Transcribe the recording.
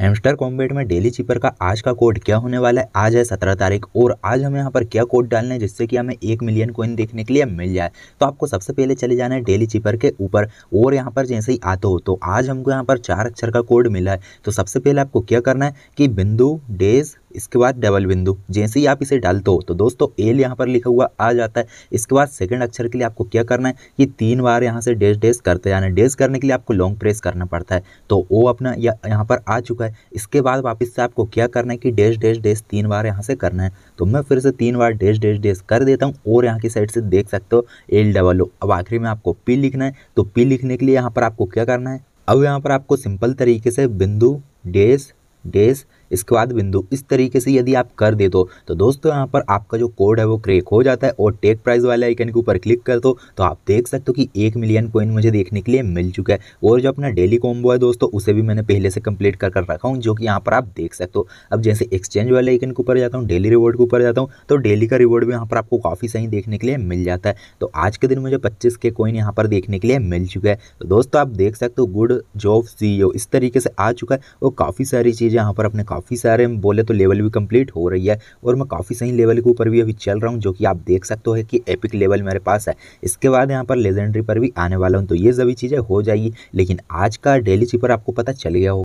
hamster Kombat में daily cipher का आज का कोड क्या होने वाला है आज है सत्रह तारीख और आज हमें यहाँ पर क्या कोड डालना है जिससे कि हमें एक मिलियन कोइन देखने के लिए मिल जाए तो आपको सबसे पहले चले जाना है डेली चीपर के ऊपर और यहाँ पर जैसे ही आते हो तो आज हमको यहाँ पर चार अक्षर का कोड मिला है तो सबसे पहले आपको क्या करना है कि बिंदु डेज इसके बाद डबल बिंदु जैसे ही आप इसे डालते हो तो दोस्तों एल यहाँ पर लिखा हुआ आ जाता है इसके बाद सेकंड अक्षर के लिए आपको क्या करना है ये तीन बार यहाँ से डैश डैश करते जाना है करने के लिए आपको लॉन्ग प्रेस करना पड़ता है तो ओ अपना यहाँ पर आ चुका है इसके बाद वापस से आपको क्या करना है कि डैश डैश डैश तीन बार यहाँ से करना है तो मैं फिर से तीन बार डैश डैश डैश कर देता हूँ और यहाँ की साइड से देख सकते हो एल डबल ओ अब आखिरी में आपको पी लिखना है तो पी लिखने के लिए यहाँ पर आपको क्या करना है अब यहाँ पर आपको सिंपल तरीके से बिंदु डेस डेस इसके बाद बिंदु इस तरीके से यदि आप कर दे दो तो दोस्तों यहाँ पर आपका जो कोड है वो क्रेक हो जाता है और टेक प्राइस वाले आइकन के ऊपर क्लिक कर दो तो आप देख सकते हो कि एक मिलियन कोइन मुझे देखने के लिए मिल चुका है और जो अपना डेली कॉम्बो है दोस्तों उसे भी मैंने पहले से कंप्लीट कर कर रखा हूँ जो कि यहाँ पर आप देख सकते हो अब जैसे एक्सचेंज वाले आइकन के ऊपर जाता हूँ डेली रिवॉर्ड के ऊपर जाता हूँ तो डेली का रिवॉर्ड भी यहाँ पर आपको काफ़ी सही देखने के लिए मिल जाता है तो आज के दिन मुझे पच्चीस के कोइन यहाँ पर देखने के लिए मिल चुका है तो दोस्तों आप देख सकते हो गुड जॉब सी इस तरीके से आ चुका है और काफ़ी सारी चीज़ें यहाँ पर अपने काफ़ी सारे बोले तो लेवल भी कंप्लीट हो रही है और मैं काफ़ी सही लेवल के ऊपर भी अभी चल रहा हूँ जो कि आप देख सकते हो कि एपिक लेवल मेरे पास है इसके बाद यहाँ पर लेजेंडरी पर भी आने वाला हूँ तो ये सभी चीज़ें हो जाएगी लेकिन आज का डेली चीपर आपको पता चल गया